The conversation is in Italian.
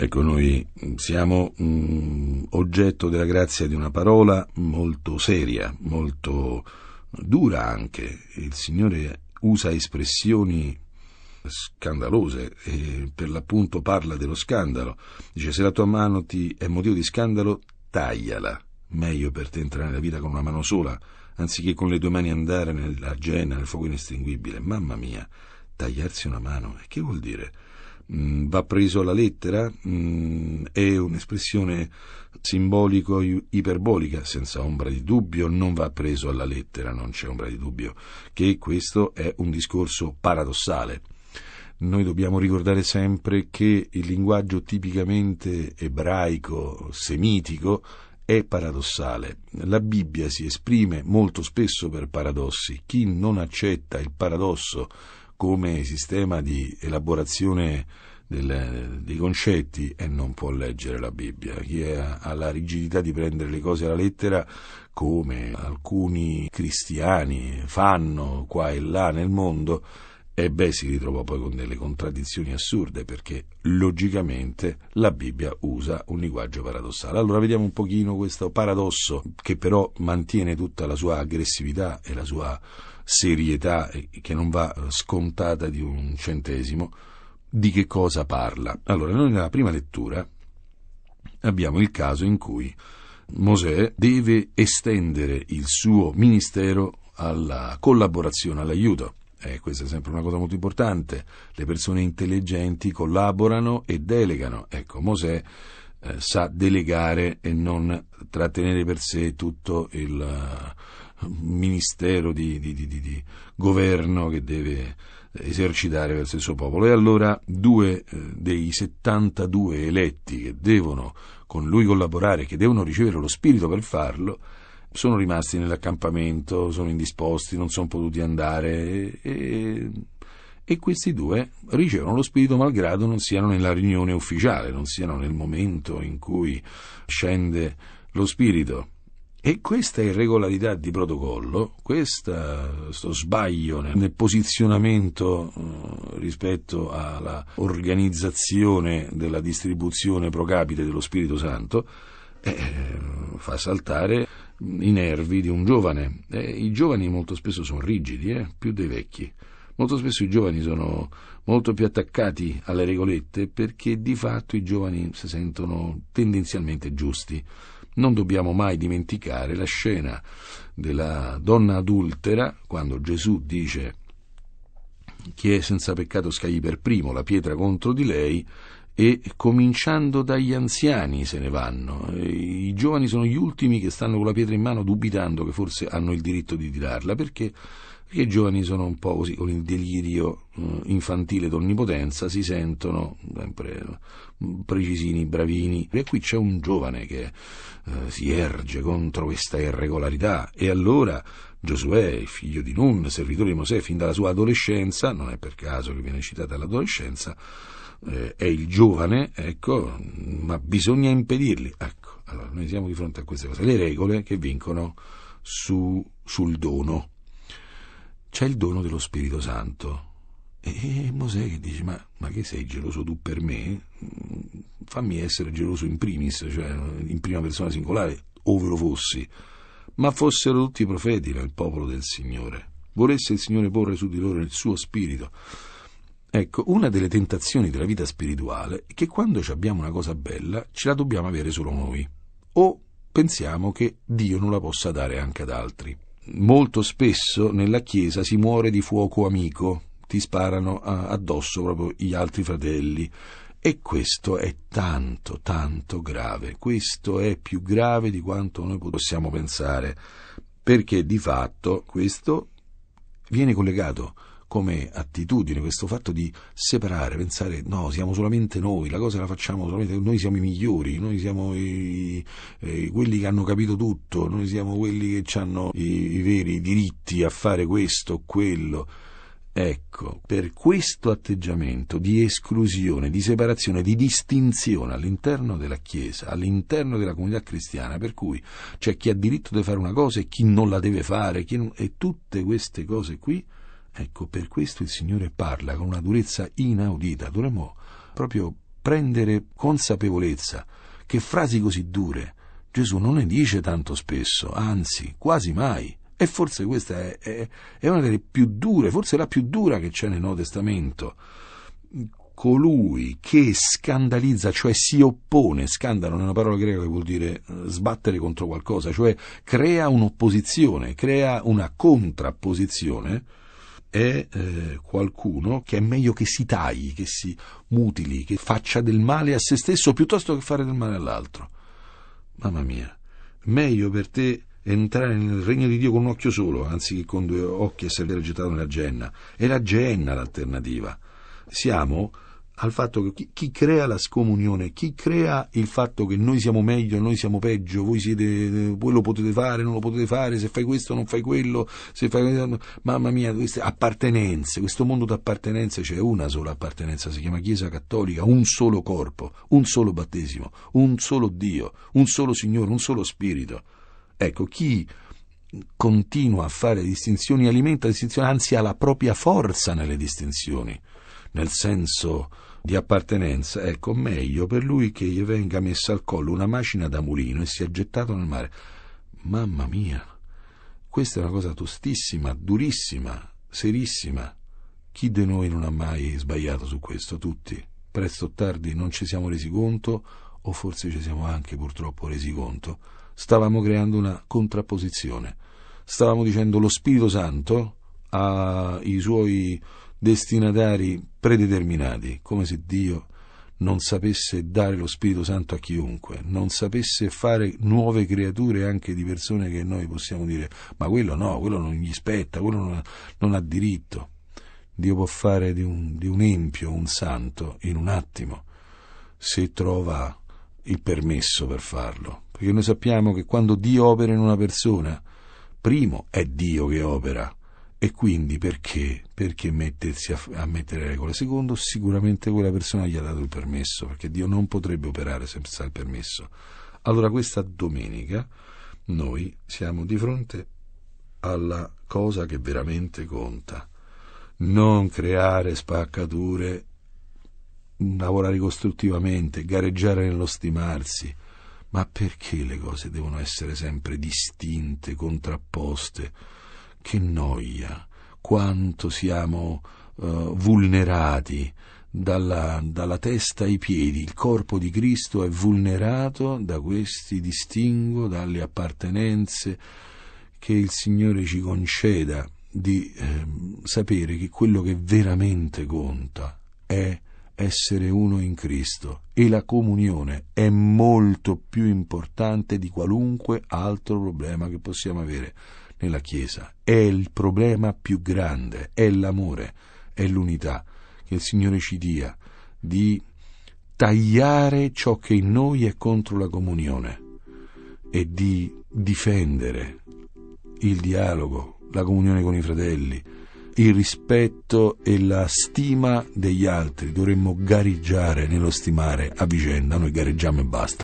Ecco, noi siamo mh, mm, oggetto della grazia di una parola molto seria, molto dura anche. Il Signore usa espressioni scandalose e per l'appunto parla dello scandalo. Dice se la tua mano ti è motivo di scandalo, tagliala. Meglio per te entrare nella vita con una mano sola, anziché con le due mani andare nella genna, nel fuoco inestinguibile. Mamma mia, tagliarsi una mano, che vuol dire? Mm, va preso alla lettera, mm, è un'espressione simbolico iperbolica, senza ombra di dubbio, non va preso alla lettera, non c'è ombra di dubbio, che questo è un discorso paradossale. Noi dobbiamo ricordare sempre che il linguaggio tipicamente ebraico, semitico, è paradossale. La Bibbia si esprime molto spesso per paradossi. Chi non accetta il paradosso come sistema di elaborazione del, dei concetti e non può leggere la Bibbia. Chi ha la rigidità di prendere le cose alla lettera, come alcuni cristiani fanno qua e là nel mondo, e beh, si ritrova poi con delle contraddizioni assurde perché logicamente la Bibbia usa un linguaggio paradossale. Allora vediamo un pochino questo paradosso che però mantiene tutta la sua aggressività e la sua serietà che non va scontata di un centesimo, di che cosa parla. Allora, noi nella prima lettura abbiamo il caso in cui Mosè deve estendere il suo ministero alla collaborazione, all'aiuto. Eh, questa è sempre una cosa molto importante. Le persone intelligenti collaborano e delegano. Ecco, Mosè eh, sa delegare e non trattenere per sé tutto il, ministero di, di, di, di governo che deve esercitare verso il suo popolo. E allora due eh, dei 72 eletti che devono con lui collaborare, che devono ricevere lo spirito per farlo, sono rimasti nell'accampamento, sono indisposti, non sono potuti andare e, e questi due ricevono lo spirito malgrado non siano nella riunione ufficiale, non siano nel momento in cui scende lo spirito. E questa irregolarità di protocollo, questo sbaglio nel posizionamento eh, rispetto alla organizzazione della distribuzione pro capite dello Spirito Santo, eh, fa saltare i nervi di un giovane. Eh, I giovani molto spesso sono rigidi, eh, più dei vecchi. Molto spesso i giovani sono molto più attaccati alle regolette perché di fatto i giovani si sentono tendenzialmente giusti. Non dobbiamo mai dimenticare la scena della donna adultera quando Gesù dice chi è senza peccato scagli per primo la pietra contro di lei e cominciando dagli anziani se ne vanno. I giovani sono gli ultimi che stanno con la pietra in mano dubitando che forse hanno il diritto di tirarla perché perché i giovani sono un po' così con il delirio eh, infantile d'onnipotenza, si sentono sempre mm, precisini, bravini. E qui c'è un giovane che eh, si erge contro questa irregolarità e allora Giosuè, figlio di Nun, servitore di Mosè, fin dalla sua adolescenza, non è per caso che viene citata l'adolescenza, eh, è il giovane, ecco, ma bisogna impedirli. Ecco, allora noi siamo di fronte a queste cose, le regole che vincono su, sul dono c'è il dono dello Spirito Santo. E Mosè che dice, ma, ma, che sei geloso tu per me? Fammi essere geloso in primis, cioè in prima persona singolare, ove lo fossi. Ma fossero tutti profeti nel popolo del Signore. Volesse il Signore porre su di loro il suo spirito. Ecco, una delle tentazioni della vita spirituale è che quando abbiamo una cosa bella ce la dobbiamo avere solo noi. O pensiamo che Dio non la possa dare anche ad altri molto spesso nella chiesa si muore di fuoco amico, ti sparano addosso proprio gli altri fratelli. E questo è tanto, tanto grave. Questo è più grave di quanto noi possiamo pensare, perché di fatto questo viene collegato come attitudine, questo fatto di separare, pensare no, siamo solamente noi, la cosa la facciamo solamente noi siamo i migliori, noi siamo i, eh, quelli che hanno capito tutto, noi siamo quelli che hanno i, i veri diritti a fare questo o quello. Ecco, per questo atteggiamento di esclusione, di separazione, di distinzione all'interno della Chiesa, all'interno della comunità cristiana, per cui c'è chi ha diritto di fare una cosa e chi non la deve fare, non... e tutte queste cose qui, Ecco, per questo il Signore parla con una durezza inaudita. Dovremmo proprio prendere consapevolezza che frasi così dure Gesù non ne dice tanto spesso, anzi, quasi mai. E forse questa è, è, è una delle più dure, forse la più dura che c'è nel Nuovo Testamento colui che scandalizza, cioè si oppone, scandalo è una parola greca che vuol dire eh, sbattere contro qualcosa, cioè crea un'opposizione, crea una contrapposizione è eh, qualcuno che è meglio che si tagli, che si mutili, che faccia del male a se stesso piuttosto che fare del male all'altro. Mamma mia, meglio per te entrare nel regno di Dio con un occhio solo, anziché con due occhi e essere gettato nella genna. È la genna l'alternativa. Siamo al fatto che chi, chi, crea la scomunione, chi crea il fatto che noi siamo meglio, noi siamo peggio, voi, siete, voi lo potete fare, non lo potete fare, se fai questo non fai quello, se fai mamma mia, queste appartenenze, questo mondo d'appartenenze c'è una sola appartenenza, si chiama Chiesa Cattolica, un solo corpo, un solo battesimo, un solo Dio, un solo Signore, un solo Spirito. Ecco, chi continua a fare distinzioni alimenta distinzioni, anzi ha la propria forza nelle distinzioni, nel senso di appartenenza, ecco, meglio per lui che gli venga messa al collo una macina da mulino e sia gettato nel mare. Mamma mia, questa è una cosa tostissima, durissima, serissima. Chi di noi non ha mai sbagliato su questo? Tutti. Presto o tardi non ci siamo resi conto, o forse ci siamo anche purtroppo resi conto. Stavamo creando una contrapposizione. Stavamo dicendo lo Spirito Santo ai suoi destinatari predeterminati, come se Dio non sapesse dare lo Spirito Santo a chiunque, non sapesse fare nuove creature anche di persone che noi possiamo dire ma quello no, quello non gli spetta, quello non ha, non ha diritto. Dio può fare di un, di un empio un santo in un attimo, se trova il permesso per farlo. Perché noi sappiamo che quando Dio opera in una persona, primo è Dio che opera, e quindi perché? Perché mettersi a, a mettere regole? Secondo, sicuramente quella persona gli ha dato il permesso, perché Dio non potrebbe operare senza il permesso. Allora questa domenica noi siamo di fronte alla cosa che veramente conta. Non creare spaccature, lavorare costruttivamente, gareggiare nello stimarsi. Ma perché le cose devono essere sempre distinte, contrapposte? Che noia, quanto siamo uh, vulnerati. Dalla, dalla, testa ai piedi, il corpo di Cristo è vulnerato da questi distinguo, dalle appartenenze, che il Signore ci conceda di eh, sapere che quello che veramente conta è essere uno in Cristo e la comunione è molto più importante di qualunque altro problema che possiamo avere nella Chiesa. È il problema più grande, è l'amore, è l'unità. Che il Signore ci dia di tagliare ciò che in noi è contro la comunione e di difendere il dialogo, la comunione con i fratelli, il rispetto e la stima degli altri. Dovremmo gareggiare nello stimare a vicenda, noi gareggiamo e basta.